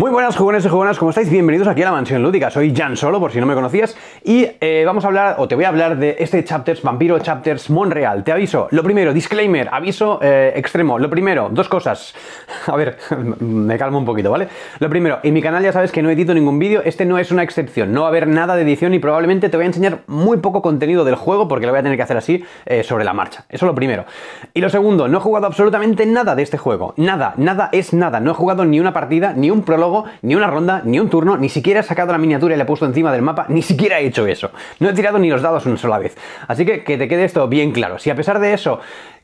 Muy buenas jóvenes y jugonas, ¿cómo estáis? Bienvenidos aquí a la Mansión Lúdica. Soy Jan Solo, por si no me conocías, y eh, vamos a hablar, o te voy a hablar de este Chapters Vampiro Chapters Monreal. Te aviso, lo primero, disclaimer, aviso eh, extremo. Lo primero, dos cosas. A ver, me calmo un poquito, ¿vale? Lo primero, en mi canal ya sabes que no edito ningún vídeo, este no es una excepción, no va a haber nada de edición y probablemente te voy a enseñar muy poco contenido del juego porque lo voy a tener que hacer así eh, sobre la marcha. Eso es lo primero. Y lo segundo, no he jugado absolutamente nada de este juego. Nada, nada es nada. No he jugado ni una partida, ni un prologue ni una ronda, ni un turno, ni siquiera he sacado la miniatura y la he puesto encima del mapa, ni siquiera he hecho eso. No he tirado ni los dados una sola vez. Así que que te quede esto bien claro. Si a pesar de eso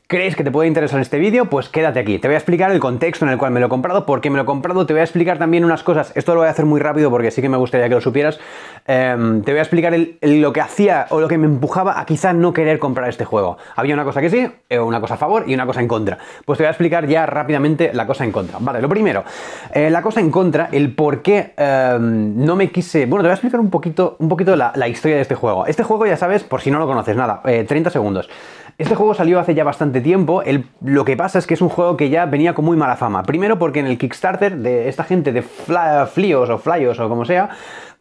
¿Crees que te puede interesar este vídeo? Pues quédate aquí. Te voy a explicar el contexto en el cual me lo he comprado, por qué me lo he comprado. Te voy a explicar también unas cosas. Esto lo voy a hacer muy rápido porque sí que me gustaría que lo supieras. Em, te voy a explicar lo que hacía o lo que me empujaba a quizá no querer comprar este juego. Había una cosa que sí, eh, una cosa a favor y una cosa en contra. Pues te voy a explicar ya rápidamente la cosa en contra. Vale, lo primero, eh, la cosa en contra, el por qué em, no me quise. Bueno, te voy a explicar un poquito, un poquito la, la, historia de este juego. Este juego, ya sabes, por si no lo conoces, nada, 30 eh, segundos. Este juego salió hace ya bastante tiempo, lo que pasa es que es un juego que ya venía con muy mala fama. Primero porque en el Kickstarter de esta gente de Flios o Flyos o como sea,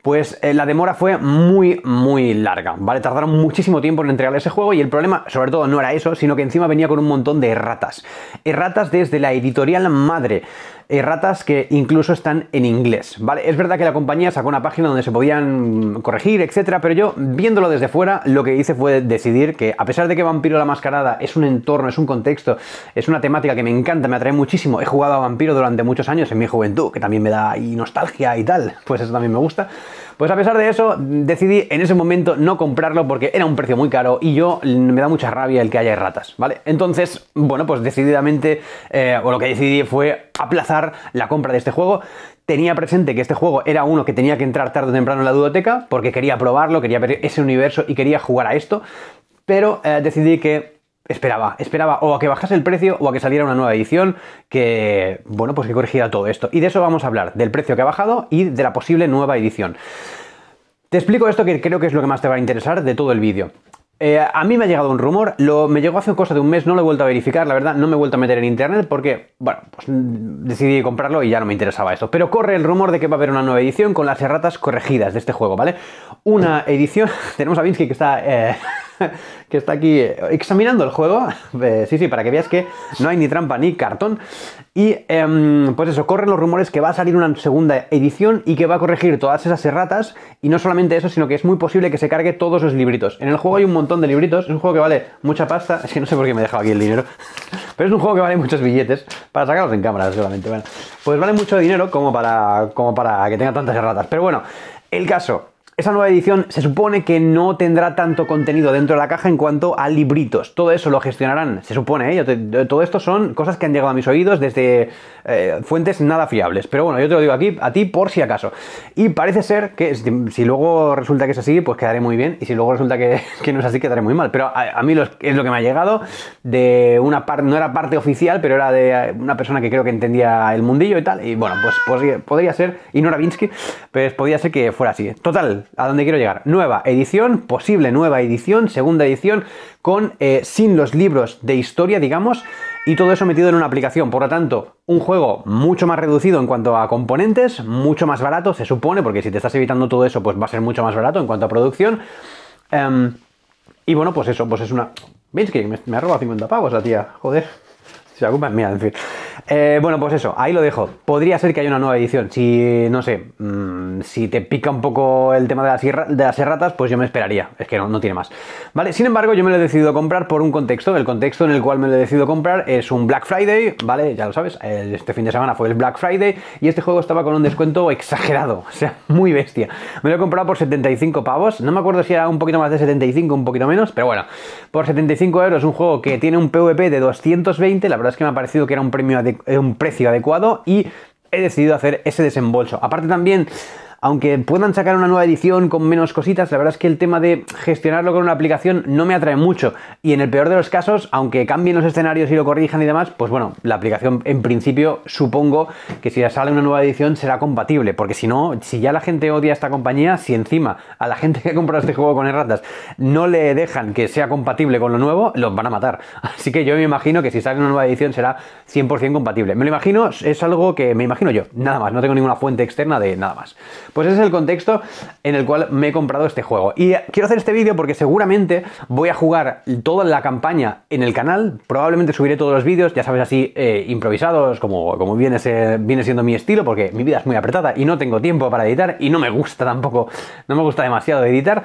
pues eh, la demora fue muy, muy larga, ¿vale? Tardaron muchísimo tiempo en entregar ese juego y el problema, sobre todo, no era eso, sino que encima venía con un montón de erratas. Erratas desde la editorial madre erratas eh, que incluso están en inglés, ¿vale? Es verdad que la compañía sacó una página donde se podían corregir, etcétera, pero yo, viéndolo desde fuera, lo que hice fue decidir que, a pesar de que Vampiro la Mascarada es un entorno, es un contexto, es una temática que me encanta, me atrae muchísimo, he jugado a Vampiro durante muchos años en mi juventud, que también me da y nostalgia y tal, pues eso también me gusta, pues a pesar de eso, decidí en ese momento no comprarlo porque era un precio muy caro y yo mm, me da mucha rabia el que haya ratas, ¿vale? Entonces, bueno, pues decididamente, eh, o lo que decidí fue aplazar la compra de este juego. Tenía presente que este juego era uno que tenía que entrar tarde o temprano en la biblioteca porque quería probarlo, quería ver ese universo y quería jugar a esto, pero eh, decidí que esperaba, esperaba o a que bajase el precio o a que saliera una nueva edición que, bueno, pues que corrigiera todo esto. Y de eso vamos a hablar, del precio que ha bajado y de la posible nueva edición. Te explico esto que creo que es lo que más te va a interesar de todo el vídeo. Eh, a mí me ha llegado un rumor, lo, me llegó hace cosa de un mes, no lo he vuelto a verificar, la verdad, no me he vuelto a meter en internet porque, bueno, pues decidí comprarlo y ya no me interesaba esto. Pero corre el rumor de que va a haber una nueva edición con las erratas corregidas de este juego, ¿vale? Una edición, tenemos a Vinsky que está... Eh, que está aquí eh, examinando el juego. Eh, sí, sí, para que veas que no hay ni trampa ni cartón. Y em, pues eso, corren los rumores que va a salir una segunda edición y que va a corregir todas esas erratas. Y no solamente eso, sino que es muy posible que se cargue todos los libritos. En el juego hay un montón de libritos. Es un juego que vale mucha pasta. Es que no sé por qué me he dejado aquí el dinero. Pero es un juego que vale muchos billetes para sacarlos en cámara seguramente, pues vale mucho dinero como para, como para que tenga tantas erratas. Pero bueno, el caso esa nueva edición se supone que no tendrá tanto contenido dentro de la caja en cuanto a libritos. Todo eso lo gestionarán, se supone. ¿eh? todo esto son cosas que han llegado a mis oídos desde eh, fuentes nada fiables. Pero bueno, yo te lo digo aquí a ti por si acaso. Y parece ser que si, luego resulta que es así, pues quedaré muy bien. Y si luego resulta que, que no es así, quedaré muy mal. Pero a, mí es lo que me ha llegado de una parte, no era parte oficial, pero era de eh, una persona que creo que entendía el mundillo y tal. Y bueno, pues, podría ser, y no Vinsky pues podría ser que fuera así. Total, a dónde quiero llegar. Nueva edición, posible nueva edición, segunda edición, con eh, sin los libros de historia, digamos, y todo eso metido en una aplicación. Por lo tanto, un juego mucho más reducido en cuanto a componentes, mucho más barato, se supone, porque si te estás evitando todo eso, pues va a ser mucho más barato en cuanto a producción. Em, y bueno, pues eso, pues es una. ¿Veis que me, ha robado 50 pavos la tía? Joder. Se ocupa, mía, en fin. Eh, bueno, pues eso, ahí lo dejo. Podría ser que haya una nueva edición. Si, no sé, mm, si te pica un poco el tema de las, de las erratas, pues yo me esperaría. Es que no, no tiene más. Vale, sin embargo, yo me lo he decidido comprar por un contexto. El contexto en el cual me lo he decidido comprar es un Black Friday, ¿vale? Ya lo sabes, este fin de semana fue el Black Friday y este juego estaba con un descuento exagerado, o sea, muy bestia. Me lo he comprado por 75 pavos. No me acuerdo si era un poquito más de 75, un poquito menos, pero bueno, por 75 euros un juego que tiene un PvP de 220, la es que me ha parecido que era un, premio un precio adecuado y he decidido hacer ese desembolso. Aparte también aunque puedan sacar una nueva edición con menos cositas, la verdad es que el tema de gestionarlo con una aplicación no me atrae mucho. Y en el peor de los casos, aunque cambien los escenarios y lo corrijan y demás, pues bueno, la aplicación en principio supongo que si sale una nueva edición será compatible, porque si no, si ya la gente odia esta compañía, si encima a la gente que compra este juego con erratas no le dejan que sea compatible con lo nuevo, los van a matar. Así que yo me imagino que si sale una nueva edición será 100% compatible. Me lo imagino, es algo que me imagino yo, nada más, no tengo ninguna fuente externa de nada más. Pues ese es el contexto en el cual me he comprado este juego. Y quiero hacer este vídeo porque seguramente voy a jugar toda la campaña en el canal, probablemente subiré todos los vídeos, ya sabes, así eh, improvisados, como, como viene, viene siendo mi estilo, porque mi vida es muy apretada y no tengo tiempo para editar y no me gusta tampoco, no me gusta demasiado editar.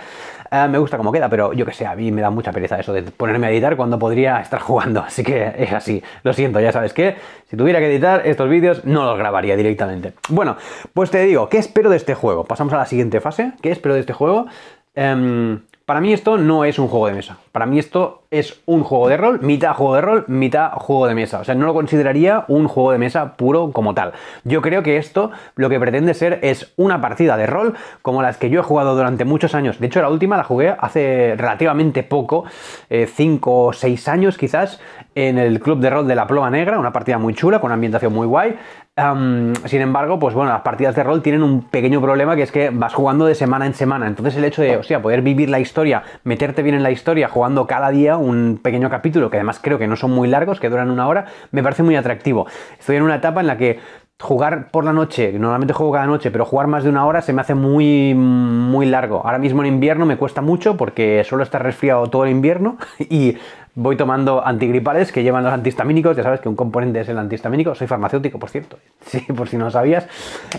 Ah, me gusta cómo queda, pero yo que sé, a mí me da mucha pereza eso de ponerme a editar cuando podría estar jugando. Así que es así. Lo siento, ya sabes que si tuviera que editar estos vídeos no los grabaría directamente. Bueno, pues te digo, ¿qué espero de este juego? Pasamos a la siguiente fase. ¿Qué espero de este juego? Em, para mí esto no es un juego de mesa. Para mí esto es un juego de rol, mitad juego de rol, mitad juego de mesa. O sea, no lo consideraría un juego de mesa puro como tal. Yo creo que esto lo que pretende ser es una partida de rol como las que yo he jugado durante muchos años. De hecho, la última la jugué hace relativamente poco, 5 eh, o 6 años quizás, en el Club de Rol de la Ploma Negra, una partida muy chula, con una ambientación muy guay. sin embargo, pues bueno, las partidas de rol tienen un pequeño problema que es que vas jugando de semana en semana. Entonces el hecho de, o sea, poder vivir la historia, meterte bien en la historia, jugando cada día un pequeño capítulo, que además creo que no son muy largos, que duran una hora, me parece muy atractivo. Estoy en una etapa en la que jugar por la noche, normalmente juego cada noche, pero jugar más de una hora se me hace muy, muy largo. Ahora mismo en invierno me cuesta mucho porque suelo estar resfriado todo el invierno y voy tomando antigripales que llevan los antihistamínicos, ya sabes que un componente es el antihistamínico, soy farmacéutico, por cierto, sí, por si no lo sabías,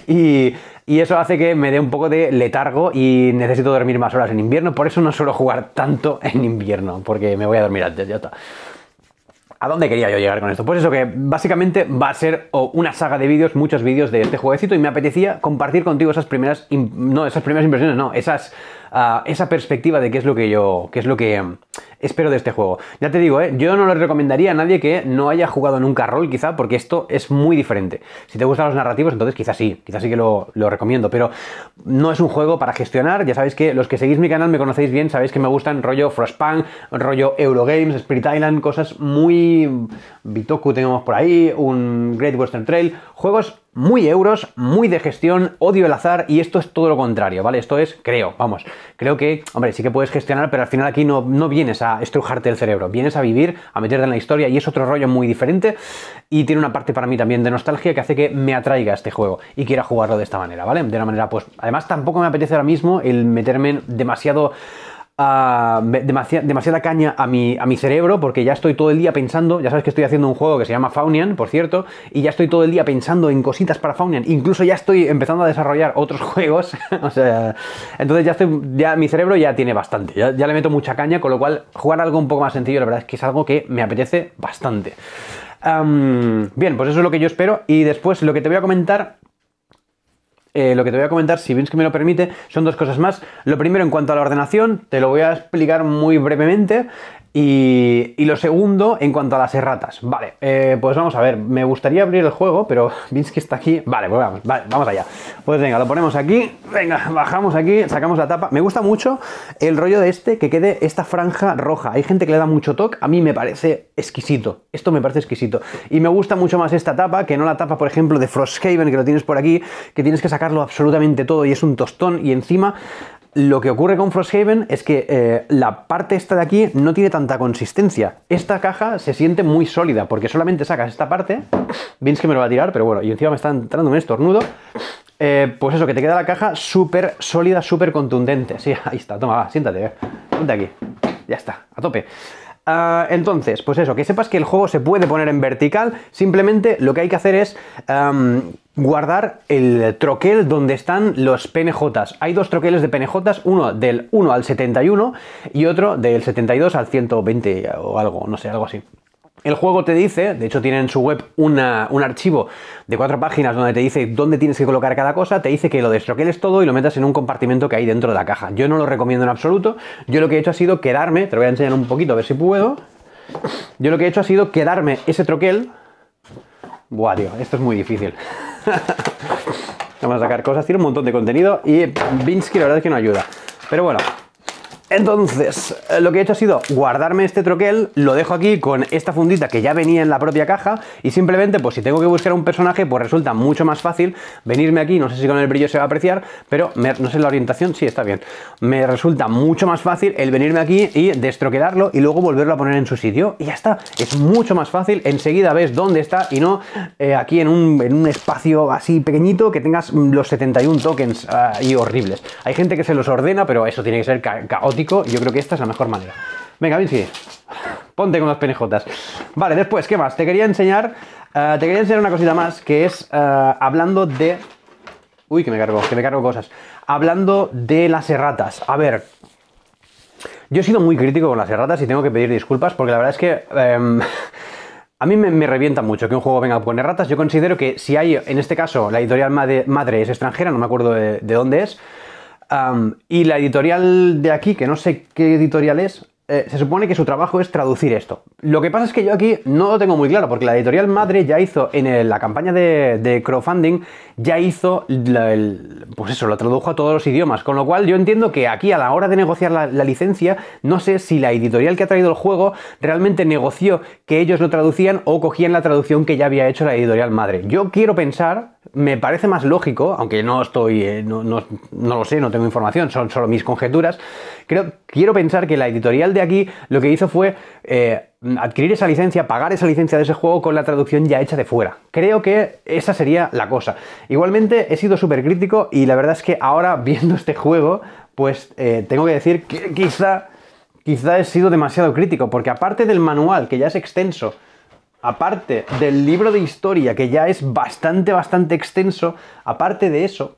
y, eso hace que me dé un poco de letargo y necesito dormir más horas en invierno, por eso no suelo jugar tanto en invierno, porque me voy a dormir antes, ya está. ¿A dónde quería yo llegar con esto? Pues eso que básicamente va a ser una saga de vídeos, muchos vídeos de este jueguecito y me apetecía compartir contigo esas primeras, no, esas primeras impresiones, no, esas, ah, esa perspectiva de qué es lo que yo, qué es lo que espero de este juego. Ya te digo, eh, yo no lo recomendaría a nadie que no haya jugado nunca rol, quizá, porque esto es muy diferente. Si te gustan los narrativos, entonces quizás sí, quizás sí que lo, lo recomiendo, pero no es un juego para gestionar. Ya sabéis que los que seguís mi canal me conocéis bien, sabéis que me gustan rollo Frostpunk, rollo Eurogames, Spirit Island, cosas muy Bitoku tenemos por ahí, un Great Western Trail, juegos muy euros, muy de gestión, odio el azar y esto es todo lo contrario, ¿vale? Esto es, creo, vamos, creo que, hombre, sí que puedes gestionar, pero al final aquí no, no vienes a estrujarte el cerebro, vienes a vivir, a meterte en la historia y es otro rollo muy diferente y tiene una parte para mí también de nostalgia que hace que me atraiga este juego y quiera jugarlo de esta manera, ¿vale? De una manera, pues, además tampoco me apetece ahora mismo el meterme demasiado demasiada, caña a mi, cerebro porque ya estoy todo el día pensando, ya sabes que estoy haciendo un juego que se llama Faunian, por cierto, y ya estoy todo el día pensando en cositas para Faunian, incluso ya estoy empezando a desarrollar otros juegos, entonces ya ya mi cerebro ya tiene bastante, ya, le meto mucha caña, con lo cual jugar algo un poco más sencillo, la verdad es que es algo que me apetece bastante. bien, pues eso es lo que yo espero. Y después lo que te voy a comentar eh, lo que te voy a comentar, si que me lo permite, son dos cosas más. Lo primero, en cuanto a la ordenación, te lo voy a explicar muy brevemente. Y, lo segundo, en cuanto a las erratas. Vale, eh, pues vamos a ver. Me gustaría abrir el juego, pero que está aquí. Vale, pues vamos, vamos allá. Pues venga, lo ponemos aquí. Venga, bajamos aquí, sacamos la tapa. Me gusta mucho el rollo de este, que quede esta franja roja. Hay gente que le da mucho toque. A mí me parece exquisito. Esto me parece exquisito. Y me gusta mucho más esta tapa, que no la tapa, por ejemplo, de Frosthaven, que lo tienes por aquí, que tienes que sacar sacarlo absolutamente todo y es un tostón y encima lo que ocurre con Frosthaven es que eh, la parte esta de aquí no tiene tanta consistencia. Esta caja se siente muy sólida porque solamente sacas esta parte. Vince que me lo va a tirar, pero bueno, y encima me está entrando un estornudo. Eh, pues eso, que te queda la caja súper sólida, súper contundente. Sí, ahí está, toma, siéntate, ponte aquí. Ya está, a tope. Ah, entonces, pues eso, que sepas que el juego se puede poner en vertical, simplemente lo que hay que hacer es guardar el troquel donde están los PNJs. Hay dos troqueles de PNJs, uno del 1 al 71 y otro del 72 al 120 o algo, no sé, algo así. El juego te dice, de hecho tiene en su web un archivo de cuatro páginas donde te dice dónde tienes que colocar cada cosa, te dice que lo destroqueles todo y lo metas en un compartimento que hay dentro de la caja. Yo no lo recomiendo en absoluto, yo lo que he hecho ha sido quedarme, te lo voy a enseñar un poquito a ver si puedo, yo lo que he hecho ha sido quedarme ese troquel... Buah, tío, esto es muy difícil. Vamos a sacar cosas, tiene un montón de contenido y Binsky la verdad es que no ayuda. Pero bueno, entonces, eh, lo que he hecho ha sido guardarme este troquel, lo dejo aquí con esta fundita que ya venía en la propia caja y simplemente, pues si tengo que buscar un personaje, pues resulta mucho más fácil venirme aquí, no sé si con el brillo se va a apreciar, pero no sé la orientación, sí, está bien. Me resulta mucho más fácil el venirme aquí y destroquelarlo y luego volverlo a poner en su sitio y ya está. Es mucho más fácil, enseguida ves dónde está y no eh, aquí en un, en un, espacio así pequeñito que tengas los 71 tokens ah, ahí horribles. Hay gente que se los ordena, pero eso tiene que ser caótico yo creo que esta es la mejor manera. Venga, Vinci, ponte con las penejotas. Vale, después, ¿qué más? Te quería enseñar, eh, te quería enseñar una cosita más, que es eh, hablando de... Uy, que me cargo, que me cargo cosas. Hablando de las erratas. A ver, yo he sido muy crítico con las erratas y tengo que pedir disculpas porque la verdad es que em, a mí me, revienta mucho que un juego venga con erratas. Yo considero que si hay, en este caso, la editorial madre, madre es extranjera, no me acuerdo de dónde es, y la editorial de aquí, que no sé qué editorial es, eh, se supone que su trabajo es traducir esto. Lo que pasa es que yo aquí no lo tengo muy claro, porque la editorial madre ya hizo en la campaña de, crowdfunding, ya hizo, el, pues eso, lo tradujo a todos los idiomas, con lo cual yo entiendo que aquí a la hora de negociar la, licencia, no sé si la editorial que ha traído el juego realmente negoció que ellos lo traducían o cogían la traducción que ya había hecho la editorial madre. Yo quiero pensar me parece más lógico, aunque no estoy, eh, no, no, lo sé, no tengo información, son solo mis conjeturas, creo, quiero pensar que la editorial de aquí lo que hizo fue eh, adquirir esa licencia, pagar esa licencia de ese juego con la traducción ya hecha de fuera. Creo que esa sería la cosa. Igualmente he sido súper crítico y la verdad es que ahora viendo este juego, pues eh, tengo que decir que quizá, quizá he sido demasiado crítico, porque aparte del manual, que ya es extenso, aparte del libro de historia, que ya es bastante, bastante extenso, aparte de eso,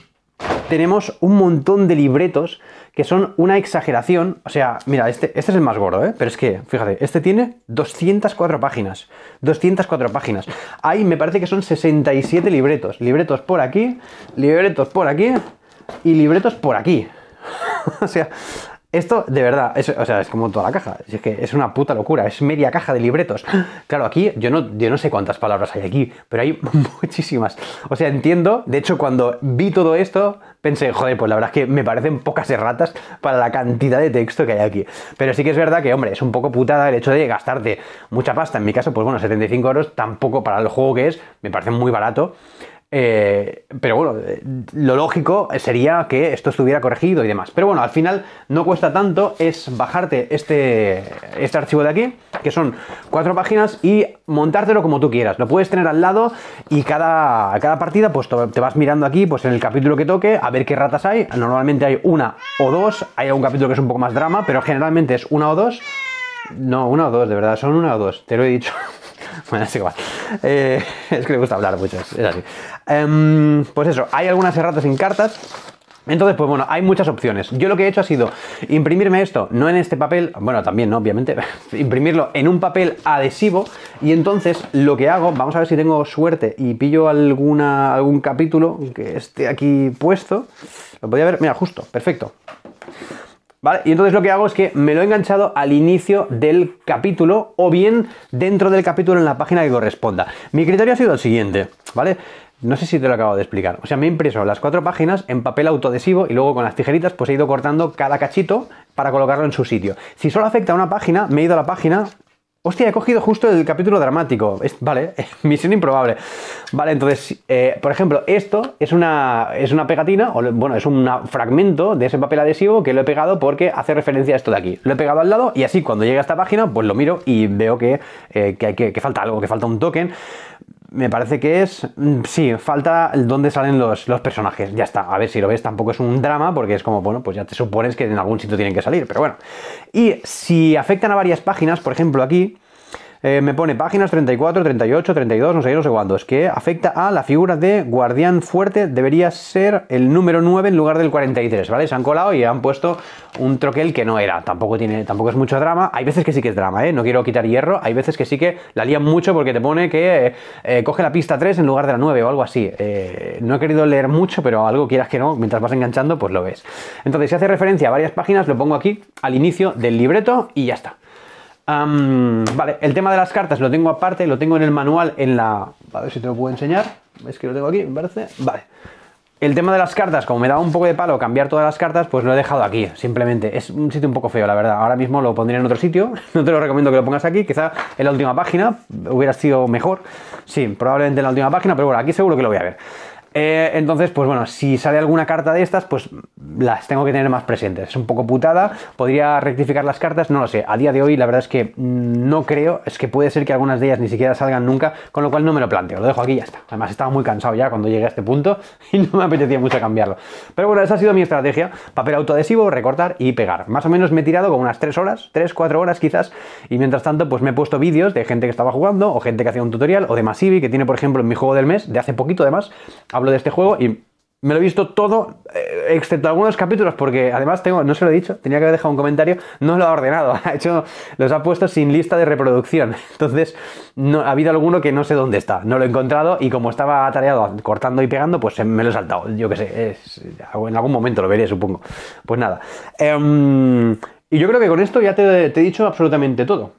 tenemos un montón de libretos que son una exageración. O sea, mira, este, este es el más gordo, ¿eh? Pero es que, fíjate, este tiene 204 páginas. 204 páginas. Ahí me parece que son 67 libretos. Libretos por aquí, libretos por aquí y libretos por aquí. o sea, esto, de verdad, es, o sea, es como toda la caja. Es que es una puta locura. Es media caja de libretos. Claro, aquí yo no, yo no sé cuántas palabras hay aquí, pero hay muchísimas. O sea, entiendo. De hecho, cuando vi todo esto, pensé, joder, pues la verdad es que me parecen pocas erratas para la cantidad de texto que hay aquí. Pero sí que es verdad que, hombre, es un poco putada el hecho de gastarte mucha pasta. En mi caso, pues bueno, 75 euros, tampoco para el juego que es, me parece muy barato. Eh, pero bueno, eh, lo lógico sería que esto estuviera corregido y demás. Pero bueno, al final no cuesta tanto, es bajarte este, este archivo de aquí, que son cuatro páginas, y montártelo como tú quieras. Lo puedes tener al lado y cada, cada partida, pues te vas mirando aquí, pues en el capítulo que toque, a ver qué ratas hay. Normalmente hay una o dos, hay algún capítulo que es un poco más drama, pero generalmente es una o dos. No, una o dos, de verdad, son una o dos, te lo he dicho. es eh, es que le gusta hablar mucho, es así. Em, pues eso, hay algunas erratas sin cartas. Entonces, pues bueno, hay muchas opciones. Yo lo que he hecho ha sido imprimirme esto, no en este papel, bueno, también, Obviamente, imprimirlo en un papel adhesivo y entonces lo que hago, vamos a ver si tengo suerte y pillo alguna, algún capítulo que esté aquí puesto. Lo podía ver, mira, justo, perfecto. ¿Vale? Y entonces lo que hago es que me lo he enganchado al inicio del capítulo o bien dentro del capítulo en la página que corresponda. Mi criterio ha sido el siguiente, ¿vale? No sé si te lo acabo de explicar. O sea, me he impreso las cuatro páginas en papel autoadhesivo y luego con las tijeritas pues he ido cortando cada cachito para colocarlo en su sitio. Si solo afecta a una página, me he ido a la página Hostia, he cogido justo el capítulo dramático. Es, vale, misión improbable. Vale, entonces, eh, por ejemplo, esto es una, es una pegatina, o bueno, es un fragmento de ese papel adhesivo que lo he pegado porque hace referencia a esto de aquí. Lo he pegado al lado y así cuando llega a esta página, pues lo miro y veo que, eh, que falta algo, que falta un token me parece que es. Mm, sí, falta dónde salen los, los, personajes. Ya está. A ver si lo ves, tampoco es un drama, porque es como, bueno, pues ya te supones que en algún sitio tienen que salir, pero bueno. Y si afectan a varias páginas, por ejemplo, aquí. Eh, me pone páginas 34, 38, 32, no sé, no sé cuándo. Es que afecta a la figura de guardián fuerte, debería ser el número 9 en lugar del 43, ¿vale? Se han colado y han puesto un troquel que no era. Tampoco, tiene, tampoco es mucho drama. Hay veces que sí que es drama, ¿eh? No quiero quitar hierro. Hay veces que sí que la lían mucho porque te pone que eh, coge la pista 3 en lugar de la 9 o algo así. no he querido leer mucho, pero algo quieras que no, mientras vas enganchando, pues lo ves. Entonces, si hace referencia a varias páginas, lo pongo aquí al inicio del libreto y ya está vale, el tema de las cartas lo tengo aparte, lo tengo en el manual, en la... A ver si te lo puedo enseñar. ¿Ves que lo tengo aquí? Me parece. Vale. El tema de las cartas, como me da un poco de palo cambiar todas las cartas, pues lo he dejado aquí, simplemente. Es un sitio un poco feo, la verdad. Ahora mismo lo pondría en otro sitio. No te lo recomiendo que lo pongas aquí. Quizá en la última página hubiera sido mejor. Sí, probablemente en la última página, pero bueno, aquí seguro que lo voy a ver. Eh, entonces, pues bueno, si sale alguna carta de estas, pues las tengo que tener más presentes. Es un poco putada, podría rectificar las cartas, no lo sé. A día de hoy, la verdad es que no creo, es que puede ser que algunas de ellas ni siquiera salgan nunca, con lo cual no me lo planteo, lo dejo aquí y ya está. Además, estaba muy cansado ya cuando llegué a este punto y no me apetecía mucho cambiarlo. Pero bueno, esa ha sido mi estrategia: papel autoadhesivo, recortar y pegar. Más o menos me he tirado como unas 3 horas, 3, 4 horas quizás, y mientras tanto, pues me he puesto vídeos de gente que estaba jugando, o gente que hacía un tutorial, o de Masivi, que tiene, por ejemplo, en mi juego del mes, de hace poquito además, hablo de este juego y me lo he visto todo, eh, excepto algunos capítulos, porque además tengo, no se lo he dicho, tenía que haber dejado un comentario, no lo ha ordenado, ha hecho, los ha puesto sin lista de reproducción. Entonces, no, ha habido alguno que no sé dónde está, no lo he encontrado y como estaba atareado cortando y pegando, pues me lo he saltado. Yo que sé, es, en algún momento lo veré, supongo. Pues nada. Em, y yo creo que con esto ya te he dicho absolutamente todo.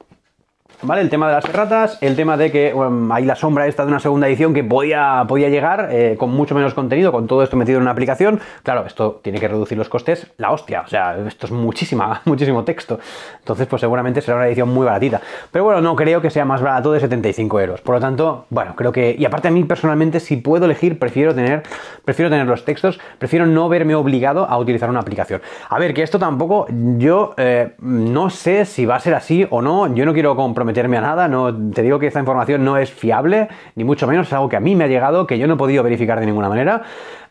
¿Vale? El tema de las ratas, el tema de que hay la sombra esta de una segunda edición que podía, podía llegar eh, con mucho menos contenido, con todo esto metido en una aplicación. Claro, esto tiene que reducir los costes, la hostia. O sea, esto es muchísima, muchísimo texto. Entonces, pues seguramente será una edición muy baratita. Pero bueno, no creo que sea más barato de 75 euros. Por lo tanto, bueno, creo que. Y aparte, a mí personalmente, si puedo elegir, prefiero tener, prefiero tener los textos, prefiero no verme obligado a utilizar una aplicación. A ver, que esto tampoco, yo eh, no sé si va a ser así o no. Yo no quiero comprometer a nada, no, te digo que esta información no es fiable, ni mucho menos, es algo que a mí me ha llegado, que yo no he podido verificar de ninguna manera.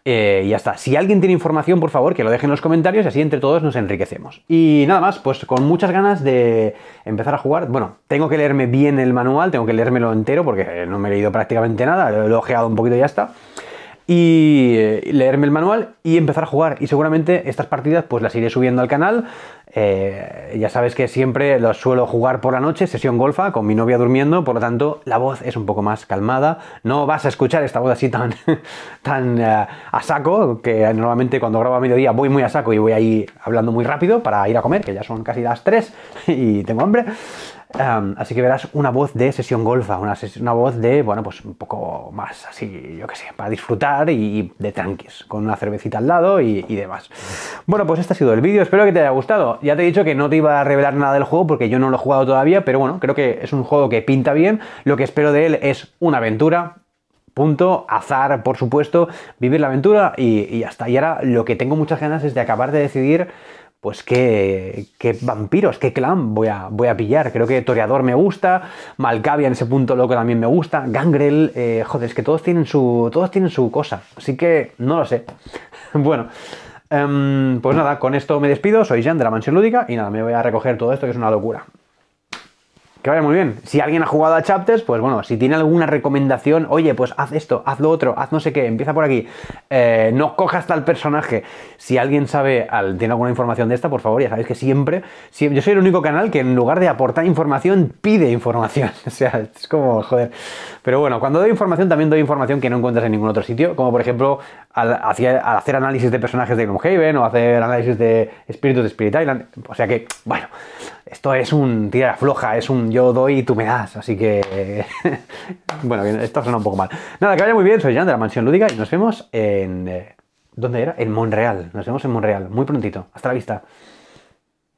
Eh, y ya está. Si alguien tiene información, por favor, que lo deje en los comentarios y así entre todos nos enriquecemos. Y nada más, pues con muchas ganas de empezar a jugar. Bueno, tengo que leerme bien el manual, tengo que leérmelo entero porque eh, no me he leído prácticamente nada, lo he ojeado un poquito y ya está y eh, leerme el manual y empezar a jugar. Y seguramente estas partidas pues las iré subiendo al canal eh, ya sabes que siempre lo suelo jugar por la noche, sesión golfa, con mi novia durmiendo, por lo tanto la voz es un poco más calmada. No vas a escuchar esta voz así tan, tan eh, a saco, que normalmente cuando grabo a mediodía voy muy a saco y voy ahí hablando muy rápido para ir a comer, que ya son casi las 3 y tengo hambre así que verás una voz de sesión golfa, una, una, voz de, bueno, pues un poco más así, yo que sé, para disfrutar y, de tranquis, con una cervecita al lado y, demás. Bueno, pues este ha sido el vídeo, espero que te haya gustado. Ya te he dicho que no te iba a revelar nada del juego porque yo no lo he jugado todavía, pero bueno, creo que es un juego que pinta bien. Lo que espero de él es una aventura, punto, azar, por supuesto, vivir la aventura y, y, hasta. Y ahora lo que tengo muchas ganas es de acabar de decidir, pues qué, qué, vampiros, qué clan voy a, voy a pillar. Creo que Toreador me gusta, Malcavia en ese punto loco también me gusta, Gangrel, eh, joder, es que todos tienen, su, todos tienen su cosa, así que no lo sé. bueno, em, pues nada, con esto me despido, soy Jean de la Mansión Lúdica y nada, me voy a recoger todo esto que es una locura. Que vaya muy bien. Si alguien ha jugado a Chapters, pues bueno, si tiene alguna recomendación, oye, pues haz esto, haz lo otro, haz no sé qué, empieza por aquí. Eh, no cojas tal personaje. Si alguien sabe, tiene alguna información de esta, por favor, ya sabéis que siempre, Yo soy el único canal que en lugar de aportar información, pide información. O sea, es como, joder. Pero bueno, cuando doy información, también doy información que no encuentras en ningún otro sitio. Como por ejemplo, al, hacer análisis de personajes de Gloomhaven o hacer análisis de espíritus de Spirit Island. O sea que, bueno, esto es un tira floja, es un yo doy y tú me das, así que... bueno, esto suena un poco mal. Nada, que vaya muy bien, soy Jan de la Mansión Lúdica y nos vemos en... Eh, ¿Dónde era? En Monreal. Nos vemos en Monreal, muy prontito. Hasta la vista.